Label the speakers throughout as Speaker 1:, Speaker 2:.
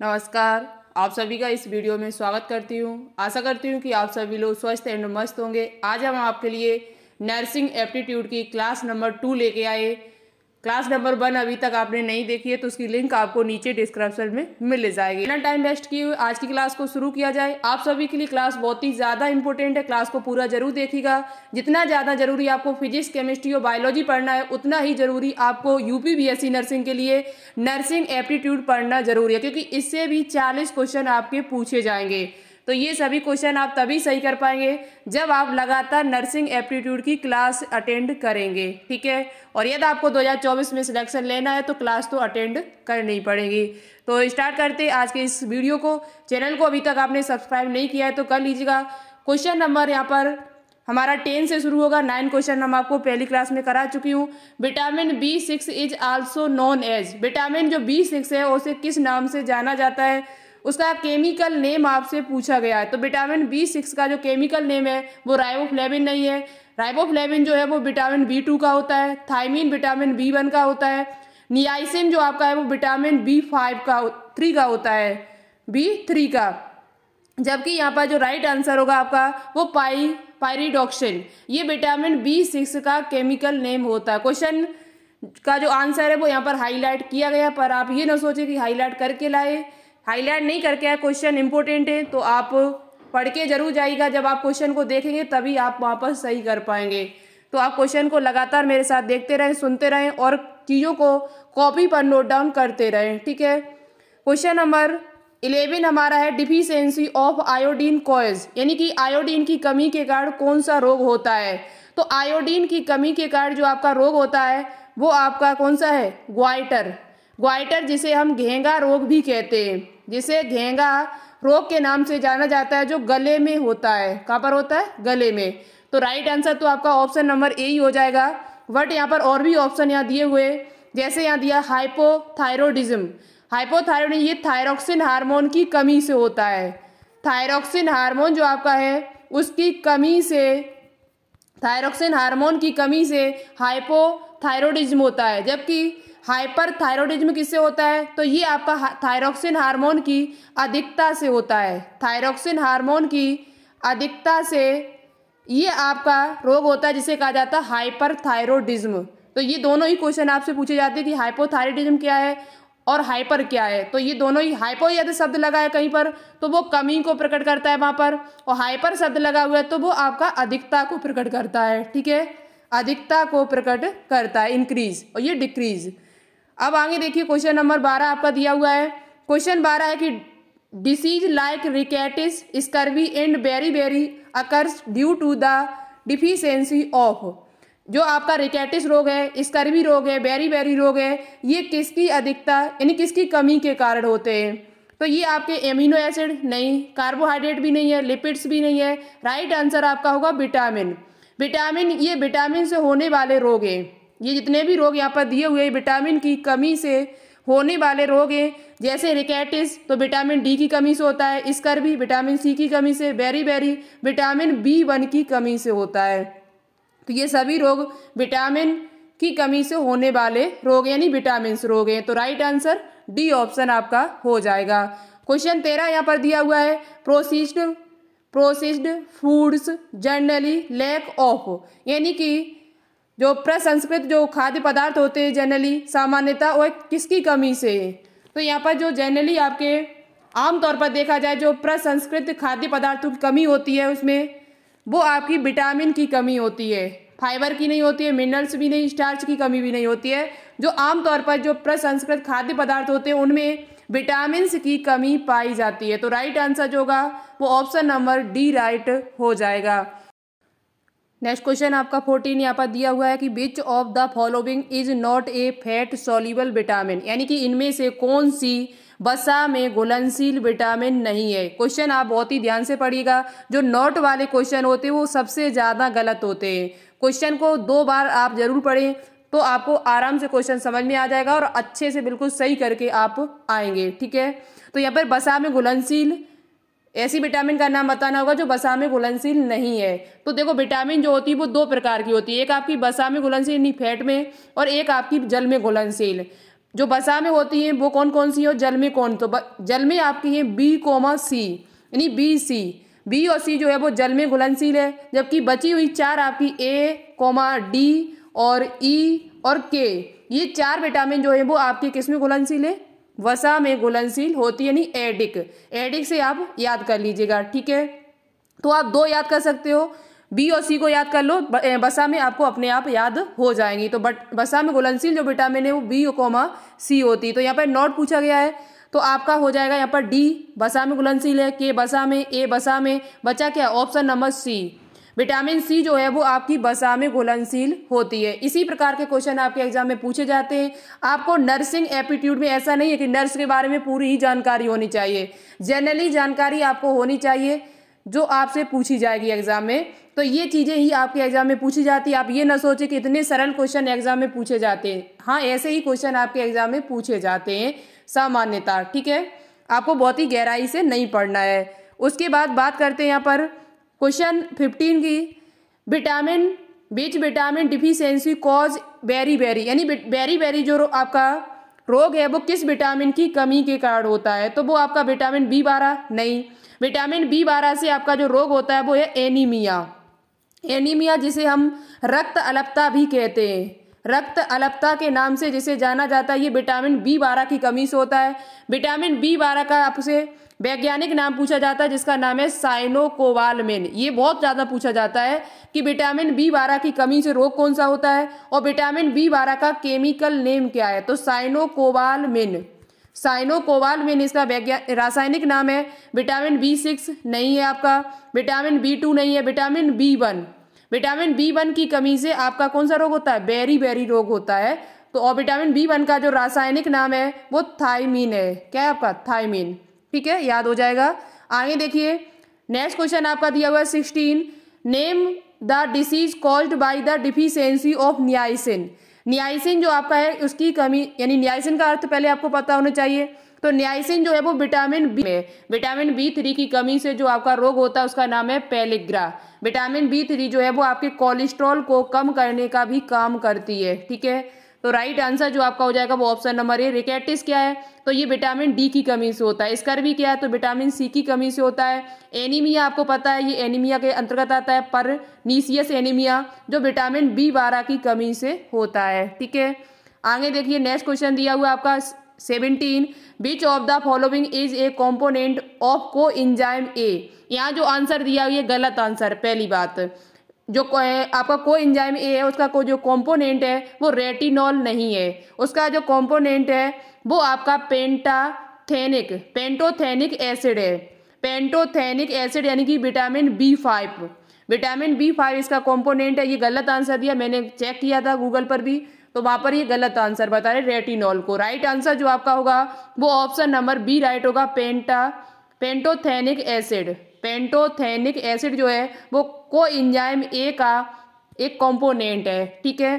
Speaker 1: नमस्कार आप सभी का इस वीडियो में स्वागत करती हूँ आशा करती हूँ कि आप सभी लोग स्वस्थ एंड मस्त होंगे आज हम आपके लिए नर्सिंग एप्टीट्यूड की क्लास नंबर टू लेके आए क्लास नंबर वन अभी तक आपने नहीं देखी है तो उसकी लिंक आपको नीचे डिस्क्रिप्शन में मिल जाएगी इतना टाइम वेस्ट किए हुई आज की क्लास को शुरू किया जाए आप सभी के लिए क्लास बहुत ही ज़्यादा इंपॉर्टेंट है क्लास को पूरा जरूर देखिएगा जितना ज़्यादा जरूरी आपको फिजिक्स केमिस्ट्री और बायोलॉजी पढ़ना है उतना ही जरूरी आपको यूपी बी नर्सिंग के लिए नर्सिंग एप्टीट्यूड पढ़ना जरूरी है क्योंकि इससे भी चालीस क्वेश्चन आपके पूछे जाएंगे तो ये सभी क्वेश्चन आप तभी सही कर पाएंगे जब आप लगातार नर्सिंग एप्टीट्यूड की क्लास अटेंड करेंगे ठीक है और यदि आपको 2024 में सिलेक्शन लेना है तो क्लास तो अटेंड करनी पड़ेगी तो स्टार्ट करते आज के इस वीडियो को चैनल को अभी तक आपने सब्सक्राइब नहीं किया है तो कर लीजिएगा क्वेश्चन नंबर यहाँ पर हमारा टेन से शुरू होगा नाइन क्वेश्चन हम आपको पहली क्लास में करा चुकी हूँ vitamin B six is also known as vitamin जो बी सिक्स है उसे किस नाम से जाना जाता है उसका केमिकल नेम आपसे पूछा गया है तो विटामिन बी सिक्स का जो केमिकल नेम है वो राइबोफ्लेविन नहीं है राइबोफ्लेविन जो है वो विटामिन बी टू का होता है थाइमिन विटामिन बी वन का होता है नियाइसिन जो आपका है वो विटामिन बी फाइव का थ्री का होता है बी थ्री का जबकि यहाँ पर जो राइट आंसर होगा आपका वो पाई पायरिडोक्सिन ये विटामिन बी सिक्स का केमिकल नेम होता है क्वेश्चन का जो आंसर है वो यहाँ पर हाईलाइट किया गया पर आप ये ना सोचें कि हाईलाइट करके लाए हाईलाइट नहीं करके आए क्वेश्चन इंपॉर्टेंट है तो आप पढ़ के जरूर जाइएगा जब आप क्वेश्चन को देखेंगे तभी आप वहाँ पर सही कर पाएंगे तो आप क्वेश्चन को लगातार मेरे साथ देखते रहें सुनते रहें और चीज़ों को कॉपी पर नोट डाउन करते रहें ठीक है क्वेश्चन नंबर इलेवन हमारा है डिफिशेंसी ऑफ आयोडीन कॉज यानी कि आयोडीन की कमी के कारण कौन सा रोग होता है तो आयोडीन की कमी के कारण जो आपका रोग होता है वो आपका कौन सा है ग्वाइटर ग्वाइटर जिसे हम घेंगा रोग भी कहते हैं जिसे घेंगा रोग के नाम से जाना जाता है जो गले में होता है कहाँ पर होता है गले में तो राइट आंसर तो आपका ऑप्शन नंबर ए ही हो जाएगा बट यहाँ पर और भी ऑप्शन यहाँ दिए हुए जैसे यहाँ दिया हाइपोथायरोडिज्म हाइपोथायरोड ये थायरोक्सिन हार्मोन की कमी से होता है थायरोक्सिन हार्मोन जो आपका है उसकी कमी से थायरोक्सिन हार्मोन की कमी से हाइपोथायरोडिज्म होता है जबकि हाइपर थायरोडिज्म किससे होता है तो ये आपका थायरोक्सिन हार्मोन की अधिकता से होता है थायरोक्सिन हार्मोन की अधिकता से ये आपका रोग होता है जिसे कहा जाता है हाइपर थायरोडिज्म तो ये दोनों ही क्वेश्चन आपसे पूछे जाते हैं कि हाइपोथायरोडिज्म क्या है और हाइपर क्या है तो ये दोनों ही हाइपो यदि शब्द लगा है कहीं पर तो वो कमी को प्रकट करता है वहाँ पर और हाइपर शब्द लगा हुआ है तो वो आपका अधिकता को प्रकट करता है ठीक है अधिकता को प्रकट करता है इंक्रीज और ये डिक्रीज अब आगे देखिए क्वेश्चन नंबर बारह आपका दिया हुआ है क्वेश्चन बारह है कि disease like rickets scurvy and beriberi occurs due to the deficiency of जो आपका रिकेटिस रोग है स्कर्वी रोग है बैरी बैरी रोग है ये किसकी अधिकता यानी किसकी कमी के कारण होते हैं तो ये आपके एमिनो एसिड नहीं कार्बोहाइड्रेट भी नहीं है लिपिड्स भी नहीं है राइट आंसर आपका होगा विटामिन विटामिन ये विटामिन से होने वाले रोग हैं ये जितने भी रोग यहाँ पर दिए हुए विटामिन की कमी से होने वाले रोग हैं जैसे रिकेटिस तो विटामिन डी की कमी से होता है स्कर्वी विटामिन सी की कमी से beriberi vitamin B one की कमी से होता है तो ये सभी रोग विटामिन की कमी से होने वाले रोग यानी विटामिन रोग हैं तो राइट आंसर डी ऑप्शन आपका हो जाएगा क्वेश्चन तेरह यहाँ पर दिया हुआ है processed processed foods generally lack of यानी कि जो प्रसंस्कृत जो खाद्य पदार्थ होते हैं जनरली सामान्यता वह किसकी कमी से तो यहाँ पर जो जनरली आपके आमतौर पर देखा जाए जो प्रसंस्कृत खाद्य पदार्थों की कमी होती है उसमें वो आपकी विटामिन की कमी होती है फाइबर की नहीं होती है मिनरल्स भी नहीं स्टार्च की कमी भी नहीं होती है जो आमतौर पर जो प्रसंस्कृत खाद्य पदार्थ होते हैं उनमें विटामिन की कमी पाई जाती है तो राइट आंसर जो होगा वो ऑप्शन नंबर डी राइट हो जाएगा नेक्स्ट क्वेश्चन आपका फोर्टीन यहाँ पर दिया हुआ है कि which of the following is not a fat soluble vitamin यानी कि इनमें से कौन सी बसा में गुलनशील विटामिन नहीं है क्वेश्चन आप बहुत ही ध्यान से पढ़िएगा जो नोट वाले क्वेश्चन होते हैं वो सबसे ज़्यादा गलत होते हैं क्वेश्चन को दो बार आप जरूर पढ़ें तो आपको आराम से क्वेश्चन समझ में आ जाएगा और अच्छे से बिल्कुल सही करके आप आएंगे ठीक है तो यहाँ पर बसा में घुलनशील ऐसी विटामिन का नाम बताना होगा जो बसा में घुलनशील नहीं है तो देखो विटामिन जो होती है वो दो प्रकार की होती है एक आपकी बसा में घुलनशील नहीं फैट में और एक आपकी जल में घुलनशील जो बसा में होती हैं वो कौन कौन सी हैं और जल में कौन तो जल में आपकी हैं बी कोमा सी यानी बी सी बी और सी जो है वो जल में घुलनशील है जबकि बची हुई चार आपकी ए कोमा डी और ई e और के ये चार विटामिन जो है वो आपकी किस में घुलनशील है वसा में घुलनशील होती है यानी एडिक एडिक से आप याद कर लीजिएगा ठीक है तो आप दो याद कर सकते हो बी और सी को याद कर लो बसा में आपको अपने आप याद हो जाएंगी तो बट बसा में गुलनशील जो विटामिन है वो बी कोमा सी होती है तो यहाँ पर नॉट पूछा गया है तो आपका हो जाएगा यहाँ पर डी बसा में गुलनशील है के बसा में ए बसा में बचा क्या option number C vitamin C जो है वो आपकी बसा में घुलनशील होती है इसी प्रकार के क्वेश्चन आपके एग्जाम में पूछे जाते हैं आपको नर्सिंग एप्टीट्यूड में ऐसा नहीं है कि नर्स के बारे में पूरी ही जानकारी होनी चाहिए जनरली जानकारी आपको होनी चाहिए जो आपसे पूछी जाएगी एग्जाम में तो ये चीज़ें ही आपके एग्जाम में पूछी जाती है आप ये ना सोचें कि इतने सरल क्वेश्चन एग्जाम में पूछे जाते हैं हाँ ऐसे ही क्वेश्चन आपके एग्जाम में पूछे जाते हैं सामान्यता ठीक है आपको बहुत ही गहराई से नहीं पढ़ना है उसके बाद बात करते हैं यहाँ पर क्वेश्चन फिफ्टीन की vitamin which vitamin deficiency cause beriberi यानी बेरी बेरी जो आपका रोग है वो किस विटामिन की कमी के कारण होता है तो वो आपका विटामिन बी बारह नहीं विटामिन बी बारह से आपका जो रोग होता है वो है एनीमिया एनीमिया जिसे हम रक्त अलपता भी कहते हैं रक्त अलपता के नाम से जिसे जाना जाता है ये विटामिन बी बारह की कमी से होता है विटामिन बी बारह का आपसे वैज्ञानिक नाम पूछा जाता है जिसका नाम है साइनोकोवालमेन ये बहुत ज़्यादा पूछा जाता है कि विटामिन बी बारह की कमी से रोग कौन सा होता है और विटामिन बी बारह का केमिकल नेम क्या है तो साइनोकोवालमेन साइनोकोवालमिन इसका रासायनिक नाम है विटामिन बी सिक्स नहीं है आपका विटामिन बी टू नहीं है vitamin B one vitamin B one की कमी से आपका कौन सा रोग होता है बेरी बेरी रोग होता है तो और विटामिन बी वन का जो रासायनिक नाम है वो थाइमिन है क्या है आपका थाइमिन ठीक है याद हो जाएगा आगे देखिए नेक्स्ट क्वेश्चन आपका दिया हुआ है sixteen name the disease called by the deficiency of niacin niacin जो आपका है उसकी कमी यानी न्यायसिन का अर्थ पहले आपको पता होना चाहिए तो न्यायसिन जो है वो विटामिन बी में विटामिन बी थ्री की कमी से जो आपका रोग होता है उसका नाम है पेलिग्रा विटामिन बी थ्री जो है वो आपके कोलेस्ट्रॉल को कम करने का भी काम करती है ठीक है तो राइट आंसर जो आपका हो जाएगा वो ऑप्शन नंबर ए रिकेटिस क्या है तो ये विटामिन डी की कमी से होता है इसका भी क्या है तो विटामिन सी की कमी से होता है एनीमिया आपको पता है ये एनीमिया के अंतर्गत आता है पर नीसियस एनीमिया जो विटामिन बी बारह की कमी से होता है ठीक है आगे देखिए नेक्स्ट क्वेश्चन दिया हुआ आपका seventeen which of the following is a component of coenzyme A यहाँ जो आंसर दिया हुआ है गलत आंसर पहली बात जो आपका को इंजाइम ए है उसका को जो कॉम्पोनेंट है वो रेटिनॉल नहीं है उसका जो कॉम्पोनेंट है वो आपका पेंटाथेनिक पेंटोथेनिक एसिड है पेंटोथेनिक एसिड यानी कि vitamin B five vitamin B five इसका कॉम्पोनेंट है ये गलत आंसर दिया मैंने चेक किया था गूगल पर भी तो वहाँ पर ये गलत आंसर बता रहे रेटिनॉल को राइट आंसर जो आपका होगा वो ऑप्शन नंबर बी राइट होगा penta pantothenic acid pantothenic acid जो है वो को इंजाइम ए का एक कंपोनेंट है ठीक है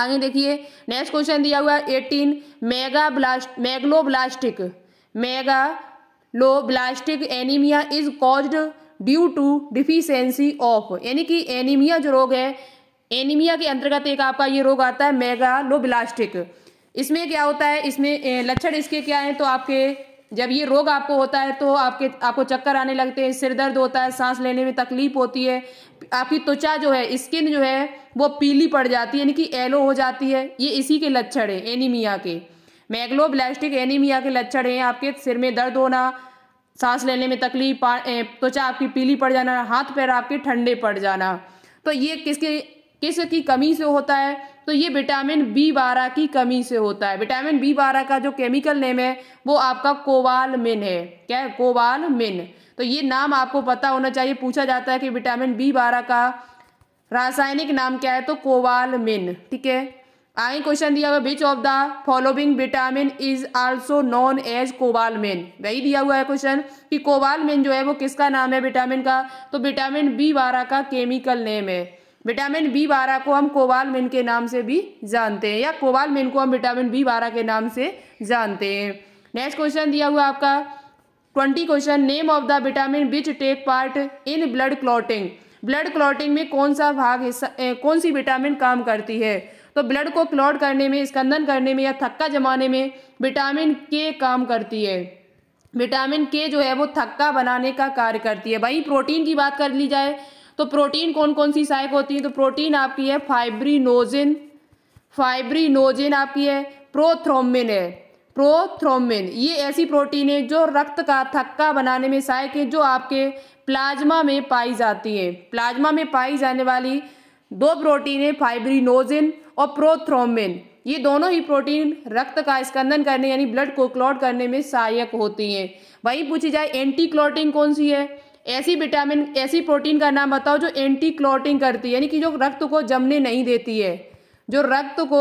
Speaker 1: आगे देखिए नेक्स्ट क्वेश्चन दिया हुआ है eighteen mega blast megaloblastic megaloblastic anaemia is caused due to deficiency of यानी कि एनीमिया जो रोग है एनीमिया के अंतर्गत एक आपका ये रोग आता है मेगा लो ब्लास्टिक इसमें क्या होता है इसमें लक्षण इसके क्या हैं तो आपके जब ये रोग आपको होता है तो आपके आपको चक्कर आने लगते हैं सिर दर्द होता है सांस लेने में तकलीफ होती है आपकी त्वचा जो है स्किन जो है वो पीली पड़ जाती है यानी कि एलो हो जाती है ये इसी के लक्षण है एनीमिया के मैग्लोब्लास्टिक एनीमिया के लक्षण हैं आपके सिर में दर्द होना सांस लेने में तकलीफ त्वचा आपकी पीली पड़ जाना हाथ पैर आपके ठंडे पड़ जाना तो ये किसके किस की कमी से होता है तो ये विटामिन बी बारह की कमी से होता है विटामिन बी बारह का जो केमिकल नेम है वो आपका कोवालमिन है क्या है कोवालमिन तो ये नाम आपको पता होना चाहिए पूछा जाता है कि विटामिन बी बारह का रासायनिक नाम क्या है तो कोवालमिन ठीक है आई क्वेश्चन दिया हुआ which of the following vitamin is also known as main वही दिया हुआ है क्वेश्चन कि कोबालमेन जो है वो किसका नाम है विटामिन का तो विटामिन बी बारह का केमिकल नेम है विटामिन बी बारह को हम कोवालमिन के नाम से भी जानते हैं या कोवालमिन को हम विटामिन बी बारह के नाम से जानते हैं नेक्स्ट क्वेश्चन दिया हुआ आपका twenty question name of the vitamin which take part in blood clotting blood clotting में कौन सा भाग हिस्सा कौन सी विटामिन काम करती है तो ब्लड को क्लॉट करने में स्कंदन करने में या थक्का जमाने में विटामिन के काम करती है विटामिन के जो है वो थक्का बनाने का कार्य करती है वहीं प्रोटीन की बात कर ली जाए तो प्रोटीन कौन कौन सी सहायक होती है तो प्रोटीन आपकी है फाइब्रीनोजिन फाइब्रीनोजिन आपकी है प्रोथ्रोमिन है प्रोथ्रोमिन ये ऐसी प्रोटीन है जो रक्त का थक्का बनाने में सहायक है जो आपके प्लाज्मा में पाई जाती है प्लाज्मा में पाई जाने वाली दो प्रोटीन है फाइब्रीनोजिन और प्रोथ्रोमिन ये दोनों ही प्रोटीन रक्त का स्कंदन करने यानी ब्लड को क्लॉट करने में सहायक होती हैं वहीं पूछी जाए एंटी क्लॉटिंग कौन सी है ऐसी विटामिन ऐसी प्रोटीन का नाम बताओ जो एंटी क्लॉटिंग करती है यानी कि जो रक्त को जमने नहीं देती है जो रक्त को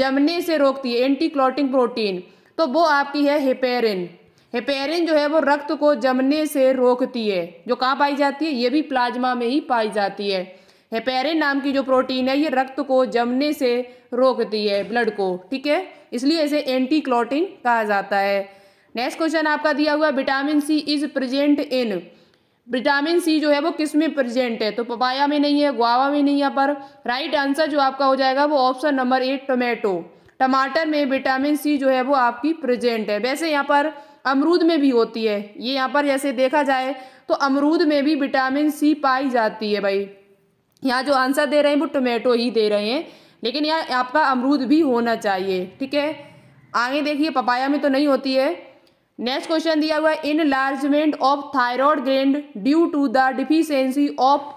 Speaker 1: जमने से रोकती है एंटी क्लॉटिंग प्रोटीन तो वो आपकी है हेपेरिन हेपेरिन जो है वो रक्त को जमने से रोकती है जो कहाँ पाई जाती है ये भी प्लाज्मा में ही पाई जाती है हेपेरिन नाम की जो प्रोटीन है ये रक्त को जमने से रोकती है ब्लड को ठीक है इसलिए इसे एंटी क्लॉटिंग कहा जाता है नेक्स्ट क्वेश्चन आपका दिया हुआ vitamin C is present in vitamin C जो है वो किस में प्रेजेंट है तो पपाया में नहीं है गुआवा में नहीं है पर राइट आंसर जो आपका हो जाएगा वो ऑप्शन नंबर एट टोमेटो टमाटर में विटामिन सी जो है वो आपकी प्रेजेंट है वैसे यहाँ पर अमरूद में भी होती है ये यहाँ पर जैसे देखा जाए तो अमरूद में भी विटामिन सी पाई जाती है भाई यहाँ जो आंसर दे रहे हैं वो टोमेटो ही दे रहे हैं लेकिन यहाँ आपका अमरूद भी होना चाहिए ठीक है आगे देखिए पपाया में तो नहीं होती है नेक्स्ट क्वेश्चन दिया हुआ है enlargement of thyroid gland due to the deficiency of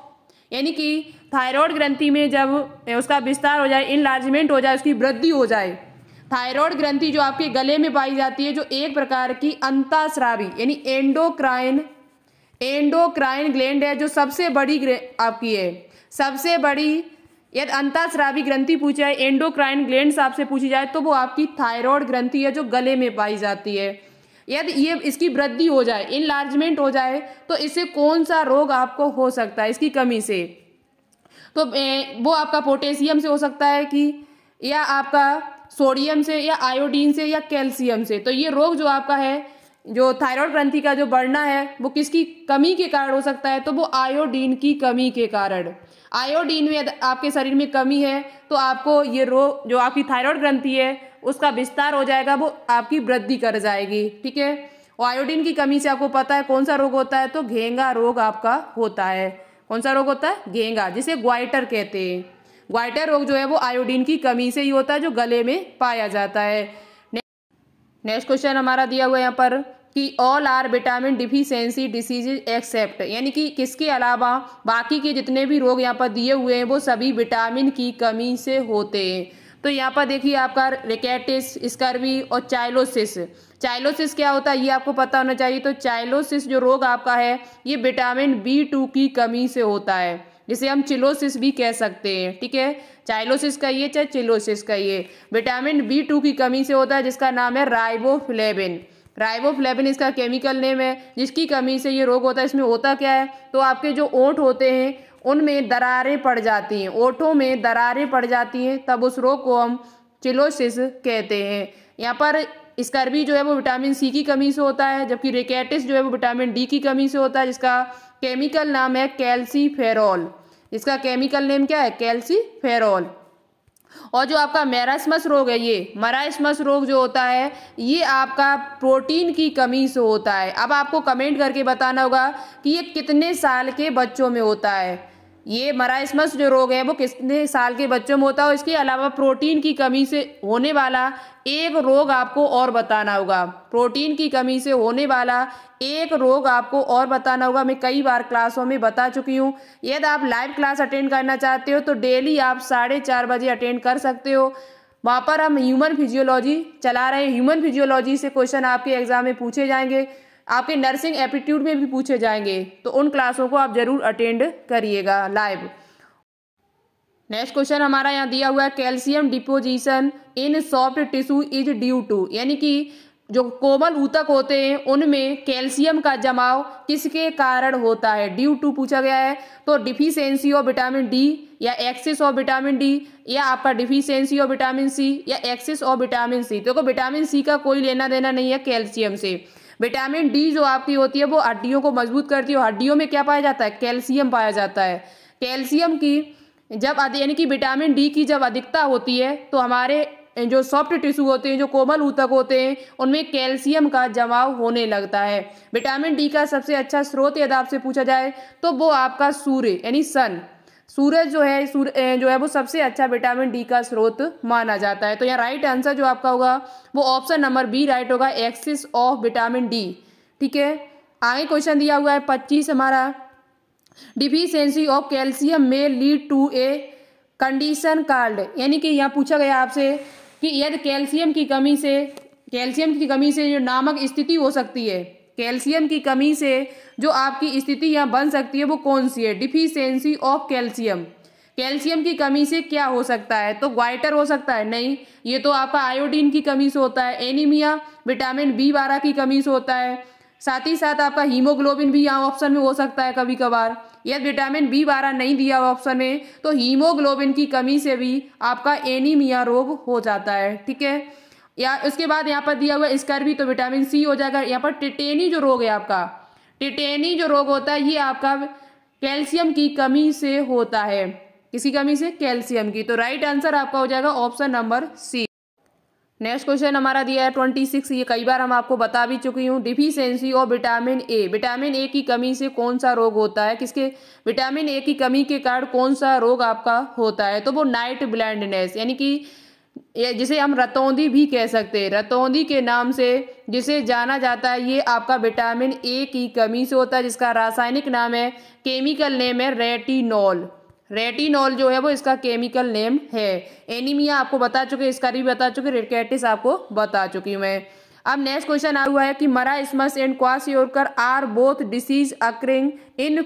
Speaker 1: यानी कि थायरॉयड ग्रंथि में जब उसका विस्तार हो जाए इनलार्जमेंट हो जाए उसकी वृद्धि हो जाए थायरॉयड ग्रंथि जो आपके गले में पाई जाती है जो एक प्रकार की अंताश्रावी यानी एंडोक्राइन एंडोक्राइन ग्लैंड है जो सबसे बड़ी आपकी है सबसे बड़ी यदि अंताश्रावी ग्रंथि पूछा है एंडोक्राइन ग्लैंड आपसे पूछी जाए तो वो आपकी थायरॉयड ग्रंथि है जो गले में पाई जाती है यदि ये इसकी वृद्धि हो जाए इनलार्जमेंट हो जाए तो इससे कौन सा रोग आपको हो सकता है इसकी कमी से तो वो आपका पोटेशियम से हो सकता है कि या आपका सोडियम से या आयोडीन से या कैल्शियम से तो ये रोग जो आपका है जो थायराइड ग्रंथि का जो बढ़ना है वो किसकी कमी के कारण हो सकता है तो वो आयोडीन की कमी के कारण आयोडीन में आपके शरीर में कमी है तो आपको ये रोग जो आपकी थायराइड ग्रंथि है उसका विस्तार हो जाएगा वो आपकी वृद्धि कर जाएगी ठीक है और आयोडीन की कमी से आपको पता है कौन सा रोग होता है तो घेंगा रोग आपका होता है कौन सा रोग होता है घेंगा जिसे ग्वाइटर कहते हैं ग्वाइटर रोग जो है वो आयोडीन की कमी से ही होता है जो गले में पाया जाता है नेक्स्ट क्वेश्चन हमारा दिया हुआ है यहाँ पर कि all are vitamin deficiency diseases except यानी कि किसके अलावा बाकी के जितने भी रोग यहाँ पर दिए हुए हैं वो सभी विटामिन की कमी से होते हैं तो यहाँ पर देखिए आपका रिकेटिस स्कर्वी और चाइलोसिस चाइलोसिस क्या होता है ये आपको पता होना चाहिए तो चाइलोसिस जो रोग आपका है ये विटामिन बी टू की कमी से होता है जिसे हम चिलोसिस भी कह सकते हैं ठीक है चाइलोसिस का ये चाहे चिलोसिस का ये विटामिन बी टू की कमी से होता है जिसका नाम है राइबोफ्लेबिन राइबोफ्लेबिन इसका केमिकल नेम है जिसकी कमी से ये रोग होता है इसमें होता क्या है तो आपके जो ओंठ होते हैं उनमें दरारें पड़ जाती हैं ओठों में दरारें पड़ जाती हैं तब उस रोग को हम चिलोसिस कहते हैं यहाँ पर स्कर्वी जो है वो विटामिन सी की कमी से होता है जबकि रिकेटिस जो है वो विटामिन डी की कमी से होता है जिसका केमिकल नाम है फेरॉल इसका केमिकल नेम क्या है फेरॉल और जो आपका मैरासमस रोग है ये मरासमस रोग जो होता है ये आपका प्रोटीन की कमी से होता है अब आपको कमेंट करके बताना होगा कि ये कितने साल के बच्चों में होता है ये मराइसमस जो रोग है वो कितने साल के बच्चों में होता है इसके अलावा प्रोटीन की कमी से होने वाला एक रोग आपको और बताना होगा प्रोटीन की कमी से होने वाला एक रोग आपको और बताना होगा मैं कई बार क्लासों में बता चुकी हूँ यदि आप लाइव क्लास अटेंड करना चाहते हो तो डेली आप साढ़े चार बजे अटेंड कर सकते हो वहाँ पर हम ह्यूमन फिजियोलॉजी चला रहे हैं ह्यूमन फिजियोलॉजी से क्वेश्चन आपके एग्जाम में पूछे जाएंगे आपके नर्सिंग एप्टीट्यूड में भी पूछे जाएंगे तो उन क्लासों को आप ज़रूर अटेंड करिएगा लाइव नेक्स्ट क्वेश्चन हमारा यहाँ दिया हुआ है calcium deposition in soft tissue is due to यानी कि जो कोमल ऊतक होते हैं उनमें कैल्शियम का जमाव किसके कारण होता है ड्यू टू पूछा गया है तो डिफिशेंसी ऑफ विटामिन डी या एक्सेस ऑफ विटामिन डी या आपका डिफिशेंसी ऑफ विटामिन सी या एक्सेस ऑफ विटामिन सी देखो विटामिन सी का कोई लेना देना नहीं है कैल्शियम से विटामिन डी जो आपकी होती है वो हड्डियों को मजबूत करती है हड्डियों में क्या पाया जाता है कैल्शियम पाया जाता है कैल्शियम की जब यानी कि विटामिन डी की जब अधिकता होती है तो हमारे जो सॉफ्ट टिश्यू होते हैं जो कोमल ऊतक होते हैं उनमें कैल्शियम का जमाव होने लगता है विटामिन डी का सबसे अच्छा स्रोत यदि आपसे पूछा जाए तो वो आपका सूर्य यानी सन सूरज जो है सूर, जो है वो सबसे अच्छा विटामिन डी का स्रोत माना जाता है तो यहाँ राइट आंसर जो आपका होगा वो ऑप्शन नंबर बी राइट होगा एक्सिस ऑफ विटामिन डी ठीक है आगे क्वेश्चन दिया हुआ है पच्चीस हमारा डिफिशेंसी ऑफ कैल्शियम में lead to a condition called यानी कि यहाँ पूछा गया आपसे कि यदि कैल्शियम की कमी से कैल्शियम की कमी से जो नामक स्थिति हो सकती है कैल्शियम की कमी से जो आपकी स्थिति यहाँ बन सकती है वो कौन सी है डिफिशेंसी ऑफ कैल्शियम कैल्शियम की कमी से क्या हो सकता है तो ग्वाइटर हो सकता है नहीं ये तो आपका आयोडीन की कमी से होता है एनीमिया विटामिन बी बारह की कमी से होता है साथ ही साथ आपका हीमोग्लोबिन भी यहाँ ऑप्शन में हो सकता है कभी कभार यदि विटामिन बी बारह नहीं दिया हुआ ऑप्शन में तो हीमोग्लोबिन की कमी से भी आपका एनीमिया रोग हो जाता है ठीक है या उसके बाद यहाँ पर दिया हुआ है स्कर्वी तो विटामिन सी हो जाएगा यहाँ पर टिटेनी जो रोग है आपका टिटेनी जो रोग होता है ये आपका कैल्शियम की कमी से होता है किसी कमी से कैल्शियम की तो राइट आंसर आपका हो जाएगा option number C next question हमारा दिया है ट्वेंटी सिक्स ये कई बार हम आपको बता भी चुकी हूँ डिफिशेंसी और विटामिन ए विटामिन ए की कमी से कौन सा रोग होता है किसके विटामिन ए की कमी के कारण कौन सा रोग आपका होता है तो वो नाइट ब्लाइंडनेस यानी कि ये जिसे हम रतौंदी भी कह सकते हैं रतौंदी के नाम से जिसे जाना जाता है ये आपका विटामिन ए की कमी से होता है जिसका रासायनिक नाम है केमिकल नेम है रेटिनॉल रेटिनॉल जो है वो इसका केमिकल नेम है एनीमिया आपको बता चुके इसका भी बता चुके रेडकेटिस आपको बता चुकी हूँ मैं अब नेक्स्ट क्वेश्चन आ हुआ है कि मरा marasmus and kwashiorkor are both disease occurring in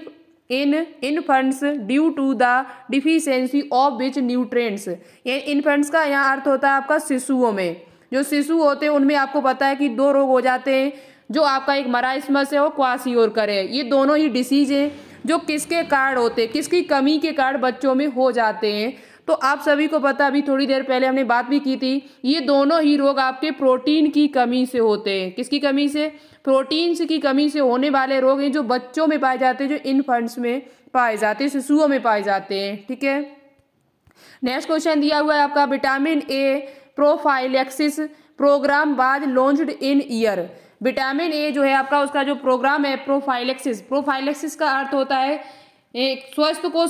Speaker 1: infants due to the deficiency of which nutrients ये फंड्स का यहाँ अर्थ होता है आपका शिशुओं में जो शिशु होते हैं उनमें आपको पता है कि दो रोग हो जाते हैं जो आपका एक मराइसमस है और और करे ये दोनों ही डिसीज हैं जो किसके कारण होते हैं किसकी कमी के कारण बच्चों में हो जाते हैं तो आप सभी को पता अभी थोड़ी देर पहले हमने बात भी की थी ये दोनों ही रोग आपके प्रोटीन की कमी से होते हैं किसकी कमी से प्रोटीन्स की कमी से होने वाले रोग हैं जो बच्चों में पाए जाते हैं जो इन्फंट्स में पाए जाते हैं शिशुओं में पाए जाते हैं ठीक है नेक्स्ट क्वेश्चन दिया हुआ है आपका विटामिन ए प्रोफाइलेक्सिस प्रोग्राम बाद launched in year vitamin A जो है आपका उसका जो प्रोग्राम है प्रोफाइलेक्सिस प्रोफाइलेक्सिस का अर्थ होता है एक स्वस्थ को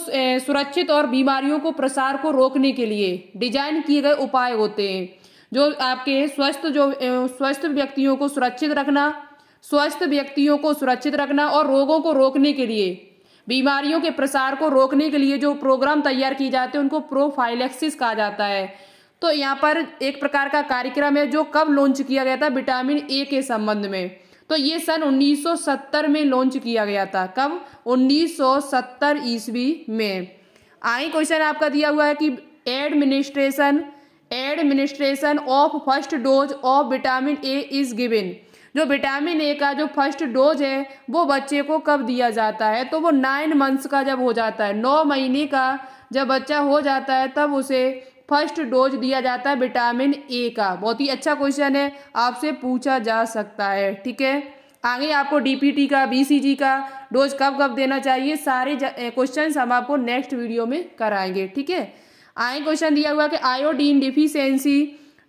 Speaker 1: सुरक्षित और बीमारियों को प्रसार को रोकने के लिए डिजाइन किए गए उपाय होते हैं जो आपके स्वस्थ जो स्वस्थ व्यक्तियों को सुरक्षित रखना स्वस्थ व्यक्तियों को सुरक्षित रखना और रोगों को रोकने के लिए बीमारियों के प्रसार को रोकने के लिए जो प्रोग्राम तैयार किए जाते हैं उनको प्रोफाइलेक्सिस कहा जाता है तो यहाँ पर एक प्रकार का कार्यक्रम है जो कब लॉन्च किया गया था विटामिन ए के संबंध में तो ये सन 1970 में लॉन्च किया गया था कब 1970 ईस्वी में आई क्वेश्चन आपका दिया हुआ है कि administration administration of first dose of vitamin A is given जो विटामिन ए का जो फर्स्ट डोज है वो बच्चे को कब दिया जाता है तो वो नाइन मंथ्स का जब हो जाता है नौ महीने का जब बच्चा हो जाता है तब उसे फर्स्ट डोज दिया जाता है विटामिन ए का बहुत ही अच्छा क्वेश्चन है आपसे पूछा जा सकता है ठीक है आगे आपको डीपीटी का बीसीजी का डोज कब कब देना चाहिए सारे क्वेश्चन हम आपको नेक्स्ट वीडियो में कराएंगे ठीक है आए क्वेश्चन दिया हुआ कि iodine deficiency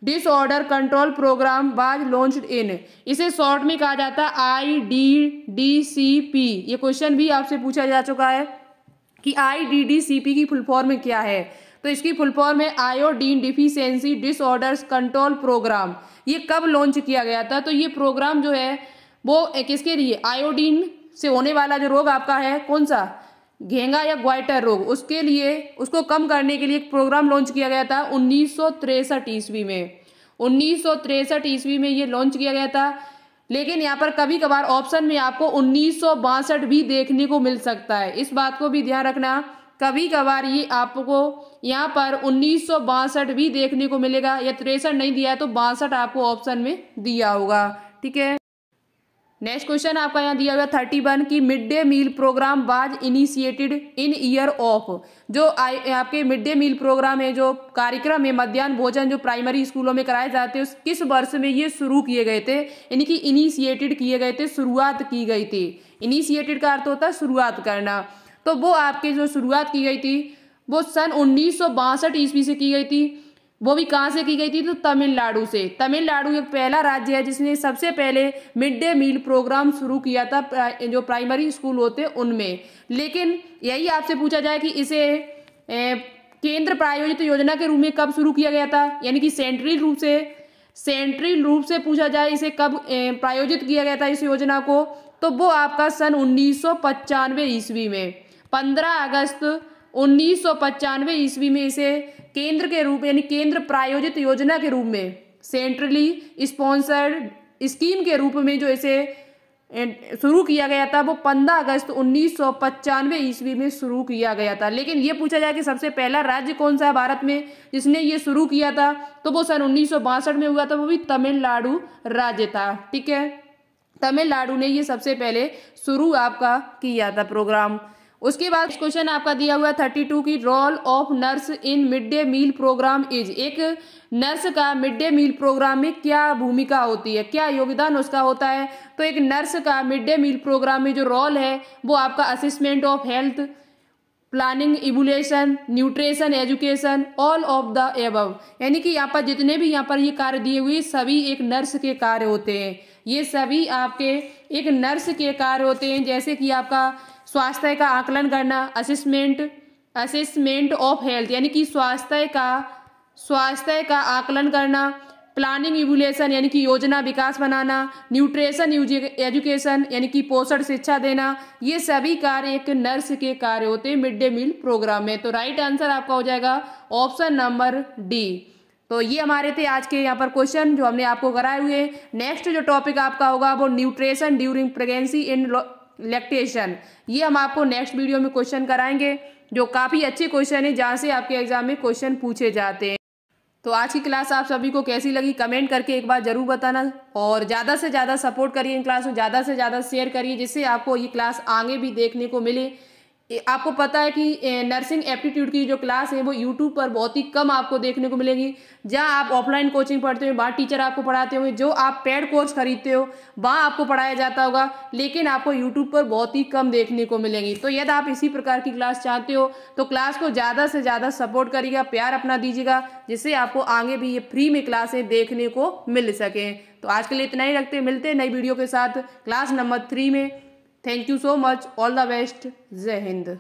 Speaker 1: disorder control programme was launched in इसे शॉर्ट में कहा जाता है I D D C P ये क्वेश्चन भी आपसे पूछा जा चुका है कि I D D C P की फुल फॉर्म क्या है तो इसकी फुल फॉर्म है iodine deficiency disorders control programme ये कब लॉन्च किया गया था तो ये प्रोग्राम जो है वो किसके लिए आयोडीन से होने वाला जो रोग आपका है कौन सा घेंगा या ग्वाइटर रोग उसके लिए उसको कम करने के लिए एक प्रोग्राम लॉन्च किया गया था उन्नीस सौ तिरसठ ईस्वी में उन्नीस सौ तिरसठ ईस्वी में ये लॉन्च किया गया था लेकिन यहाँ पर कभी कभार ऑप्शन में आपको उन्नीस भी देखने को मिल सकता है इस बात को भी ध्यान रखना कभी कभार ये आपको यहाँ पर उन्नीस भी देखने को मिलेगा या तिरसठ नहीं दिया है तो बासठ आपको ऑप्शन में दिया होगा ठीक है नेक्स्ट क्वेश्चन आपका यहाँ दिया हुआ थर्टी वन की mid day meal programme was initiated in year of जो आपके मिड डे मील प्रोग्राम है जो कार्यक्रम है मध्यान्ह भोजन जो प्राइमरी स्कूलों में कराए जाते हैं किस वर्ष में ये शुरू किए गए थे यानी कि इनिशिएटेड किए गए थे शुरुआत की गई थी इनिशिएटेड का अर्थ होता है शुरुआत करना तो वो आपके जो शुरुआत की गई थी वो सन उन्नीस ईस्वी से की गई थी वो भी कहाँ से की गई थी तो तमिलनाडु से तमिलनाडु एक पहला राज्य है जिसने सबसे पहले मिड डे मील प्रोग्राम शुरू किया था जो प्राइमरी स्कूल होते उनमें लेकिन यही आपसे पूछा जाए कि इसे ए, केंद्र प्रायोजित योजना के रूप में कब शुरू किया गया था यानी कि सेंट्रल रूप से सेंट्रल रूप से पूछा जाए इसे कब प्रायोजित किया गया था इस योजना को तो वो आपका सन उन्नीस ईस्वी में पंद्रह अगस्त उन्नीस सौ पचानवे ईस्वी में इसे केंद्र के रूप यानी केंद्र प्रायोजित योजना के रूप में सेंट्रली स्पॉन्सर्ड स्कीम के रूप में जो इसे शुरू किया गया था वो पंद्रह अगस्त उन्नीस सौ पचानवे ईस्वी में शुरू किया गया था लेकिन ये पूछा जाए कि सबसे पहला राज्य कौन सा है भारत में जिसने ये शुरू किया था तो वो सन उन्नीस में हुआ था वो भी तमिलनाडु राज्य था ठीक है तमिलनाडु ने ये सबसे पहले शुरू आपका किया था प्रोग्राम उसके बाद क्वेश्चन आपका दिया हुआ है थर्टी टू की role of nurse in mid day meal programme is एक नर्स का मिड डे मील प्रोग्राम में क्या भूमिका होती है क्या योगदान उसका होता है तो एक नर्स का मिड डे मील प्रोग्राम में जो रोल है वो आपका assessment of health planning evaluation nutrition education all of the above यानी कि यहाँ पर जितने भी यहाँ पर ये कार्य दिए हुए सभी एक नर्स के कार्य होते हैं ये सभी आपके एक नर्स के कार्य होते हैं जैसे कि आपका स्वास्थ्य का आकलन करना असिसमेंट असिस्मेंट ऑफ हेल्थ यानी कि स्वास्थ्य का स्वास्थ्य का आकलन करना प्लानिंग इवोल्यूशन यानी कि योजना विकास बनाना न्यूट्रिशन एजुकेशन यानी कि पोषण शिक्षा देना ये सभी कार्य एक नर्स के कार्य होते हैं मिड डे मील प्रोग्राम में तो राइट आंसर आपका हो जाएगा ऑप्शन नंबर डी तो ये हमारे थे आज के यहाँ पर क्वेश्चन जो हमने आपको कराए हुए नेक्स्ट जो टॉपिक आपका होगा वो nutrition during pregnancy and lactation ये हम आपको नेक्स्ट वीडियो में क्वेश्चन कराएंगे जो काफ़ी अच्छे क्वेश्चन है जहाँ से आपके एग्जाम में क्वेश्चन पूछे जाते हैं तो आज की क्लास आप सभी को कैसी लगी कमेंट करके एक बार ज़रूर बताना और ज़्यादा से ज़्यादा सपोर्ट करिए इन क्लास में ज़्यादा से ज़्यादा शेयर करिए जिससे आपको ये क्लास आगे भी देखने को मिले आपको पता है कि नर्सिंग एप्टीट्यूड की जो क्लास है वो यूट्यूब पर बहुत ही कम आपको देखने को मिलेगी जहाँ आप ऑफलाइन कोचिंग पढ़ते हो वहाँ टीचर आपको पढ़ाते होंगे जो आप पेड कोर्स खरीदते हो वहाँ आपको पढ़ाया जाता होगा लेकिन आपको यूट्यूब पर बहुत ही कम देखने को मिलेंगी तो यदि आप इसी प्रकार की क्लास चाहते हो तो क्लास को ज़्यादा से ज़्यादा सपोर्ट करिएगा प्यार अपना दीजिएगा जिससे आपको आगे भी ये फ्री में क्लासें देखने को मिल सकें तो आज के लिए इतना ही रखते मिलते हैं नई वीडियो के साथ क्लास नंबर थ्री में Thank you so much. All the best. Jai